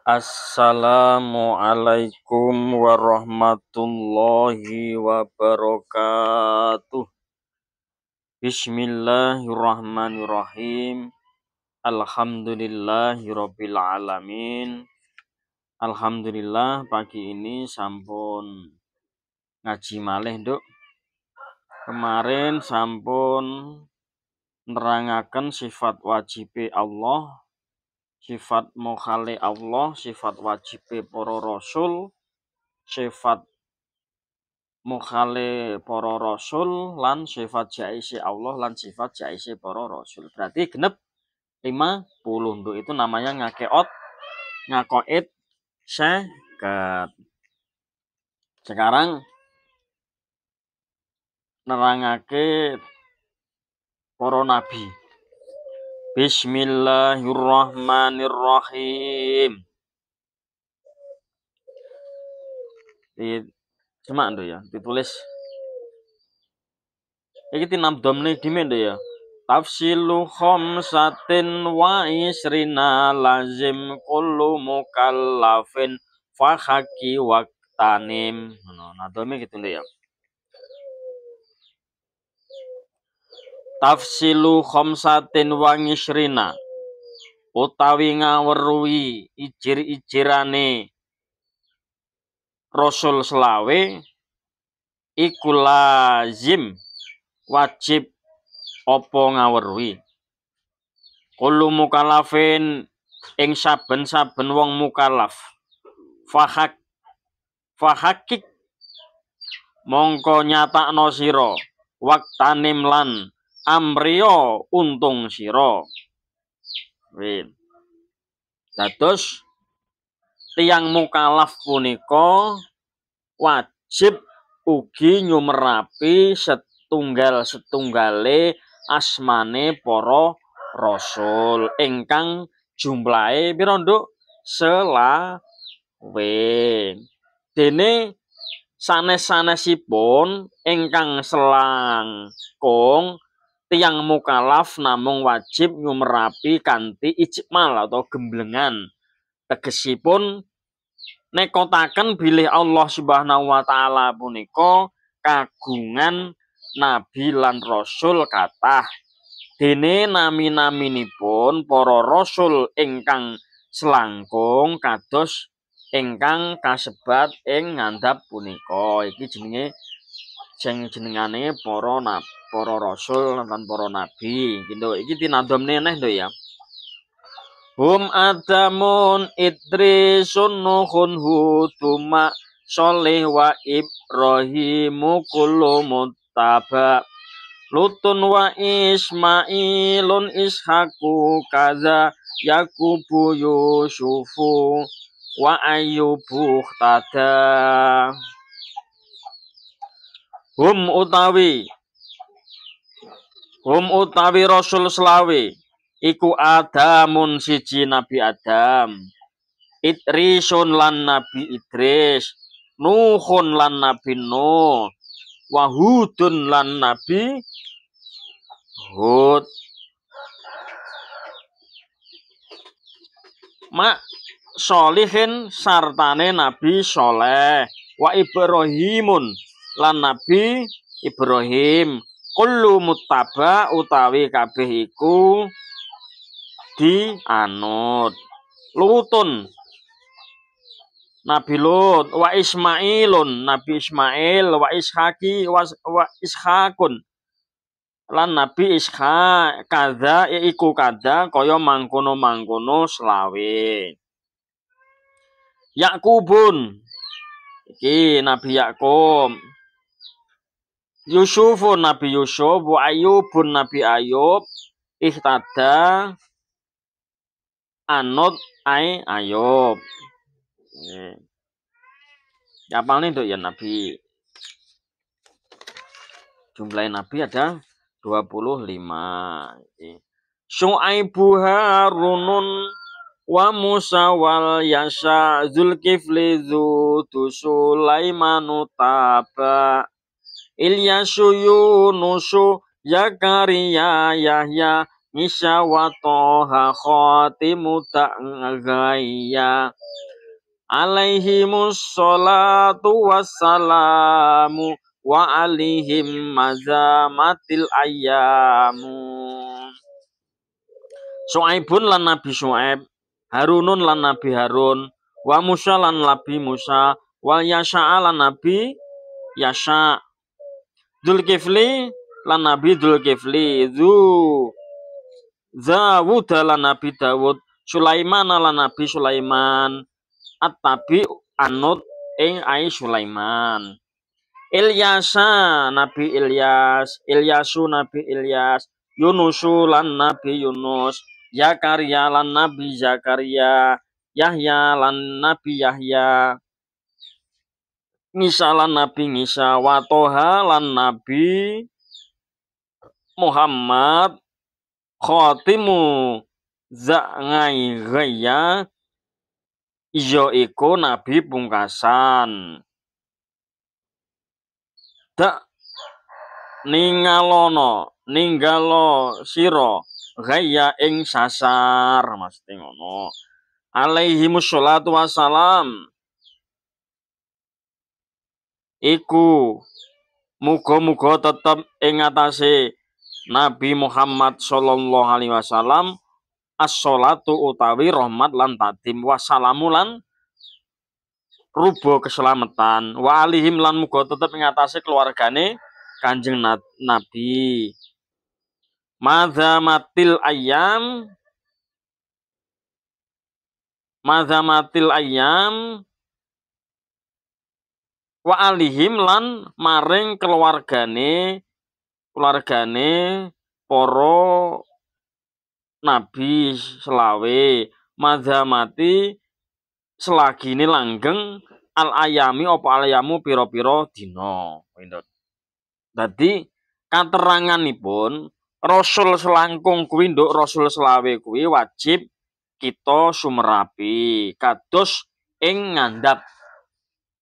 Assalamualaikum warahmatullahi wabarakatuh. Bismillahirrahmanirrahim. Alhamdulillahirrabbilalamin Alhamdulillah pagi ini sampun ngaji malih, dok Kemarin sampun nerangakan sifat wajib Allah sifat mukhali Allah sifat wajib para rasul sifat mukhali para rasul lan sifat jaisi Allah lan sifat jaisi para rasul. Berarti genep 50 untuk itu namanya ngakeot se ke Sekarang nerangake para nabi. Bismillahirrahmanirrahim. Di cuma ndo ya, ditulis. Iki tinamdom nih di ndo ya. Tafsilu satin wa isrina lazim kullu mukallafin fahaki waktanim. Nah, nadomnya gitu ndo ya. tafsilu khamsatin wangi syrina utawi ngawerui ijir-ijirane rasul selawe ikulazim wajib opo ngawerui kulu mukalafin ing saben-saben wong mukalaf fahak fahakik mongko nyata no siro waktanim amrio untung siro. Dados tiang mukalaf punika wajib ugi nyumerapi setunggal setunggale asmane poro rasul ingkang jumlahe pirondo selawe dene sanes-sanesipun ingkang selangkung tiang mukalaf namun wajib nyumerapi kanti ijmal atau gemblengan tegesipun nekotakan bilih Allah subhanahu wa ta'ala puniko kagungan nabi lan rasul kata dene nami nami nipun poro rasul ingkang selangkung kados ingkang kasebat ing ngandap puniko iki jenenge sing jenengane para nab, para rasul lan para nabi gitu iki tinadom neh to ya Hum Adamun Idrisun Nuhun Hutuma Soleh wa Ibrahimu kullu Lutun wa Ismailun Ishaku kaza Yakubu Yusufu wa Ayyubu Hum utawi Hum utawi Rasul Selawi iku Adamun siji Nabi Adam Idrisun lan Nabi Idris Nuhun lan Nabi Nuh Wahudun lan Nabi Hud Mak Solihin sartane Nabi Soleh Wa Ibrahimun lan Nabi Ibrahim kullu mutaba utawi kabeh iku dianut Lutun Nabi Lut wa Ismailun Nabi Ismail wa Ishaki wa, wa Ishakun lan Nabi Isha kada iku kada kaya mangkono mangkono selawe Yakubun iki Nabi Yakub Yusufu Nabi Yusuf wa Ayubun Nabi Ayub ihtada anut ai Ayub. Ya paling itu ya Nabi. Jumlah Nabi ada 25. Syuaibu Harunun wa Musa wal Yasha Zulkifli Zu Sulaimanu Taba' Ilyasu Yunusu Yakaria ya, Yahya Misha wa Toha khatimu So ya. Alaihimus salatu wassalamu Wa alihim mazamatil ayyamu Su'aibun lan Nabi Su'aib Harunun lan Nabi Harun Wa Musa lan Nabi Musa Wa Yasha'a lan Nabi Yasha' Zulkifli lan Nabi Zulkifli zu Zawud lan Nabi Dawud Sulaiman lan Nabi Sulaiman At-Tabi anut ing ai Sulaiman Ilyasa Nabi Ilyas Ilyasu Nabi Ilyas Yunusu lan Nabi Yunus Zakaria lan Nabi Zakaria Yahya lan Nabi Yahya Ngisa lan Nabi Ngisa wa Toha lan Nabi Muhammad khotimu za'ngai gaya Iyo iku nabi pungkasan dak ningalono ninggalo siro gaya ing sasar mesti ngono alaihi wassalam iku muga-muga tetep ing Nabi Muhammad sallallahu alaihi wasallam as-salatu utawi rahmat lan tatim wasalamu lan rubo keselamatan wa alihim lan muga tetep ing atase keluargane Kanjeng Nabi Mazamatil ayam Mazamatil ayam wa alihim lan maring keluargane keluargane poro nabi selawe madhamati selagi ini langgeng al ayami opo al ayamu piro piro dino jadi pun rasul selangkung kuwi rasul selawe kuwi wajib kita sumerapi kados ing ngandap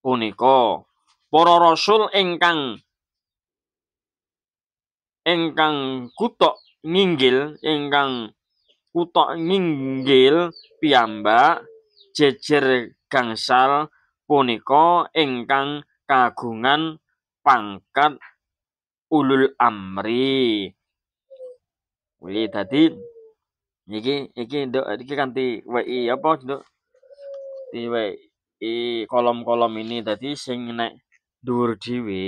puniko para rasul ingkang ingkang kutok nginggil ingkang kutok nginggil piyambak jejer gangsal punika ingkang kagungan pangkat ulul amri. wih tadi niki iki nduk iki kanti WI apa nduk di WI kolom-kolom ini tadi sing nek Dhuwur dhewe,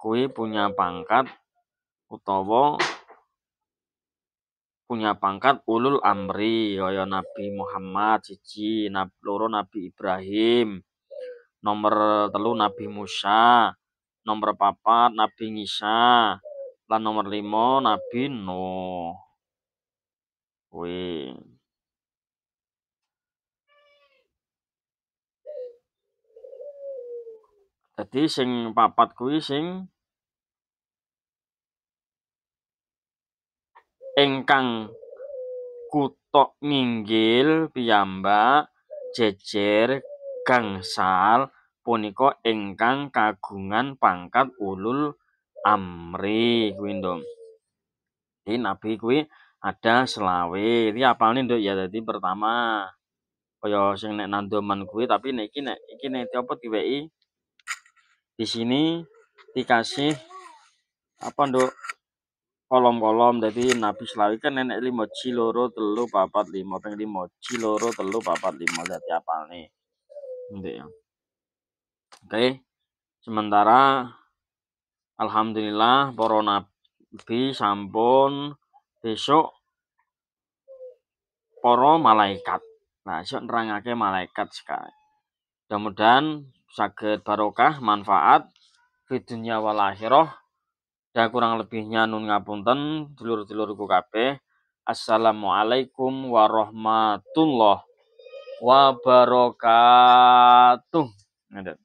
kowe punya pangkat utawa punya pangkat ulul amri kaya Nabi Muhammad siji, loro Nabi Ibrahim, nomer telu Nabi Musa, nomer papat Nabi Isa, lan nomer limo Nabi Nuh. kui. Jadi sing papat kuwi sing ingkang kutok nginggil piyambak jejer gangsal punika ingkang kagungan pangkat ulul amri kuwi ndom. Jadi nabi kuwi ada selawe. Iki apalne nduk ya dadi pertama kaya sing nek nandoman kuwi tapi nek iki nek iki nek apa diweki di sini dikasih apa untuk kolom-kolom jadi nabi selawi kan nenek lima ciloro telu papat limo peng lima ciloro telu papat limo jadi apa nih ya oke sementara alhamdulillah poro nabi sampun besok poro malaikat nah besok nerangake malaikat sekali mudah-mudahan saged barokah manfaat fidunya wal akhirah dan kurang lebihnya nun ngapunten dulur telur kabeh assalamualaikum warahmatullahi wabarakatuh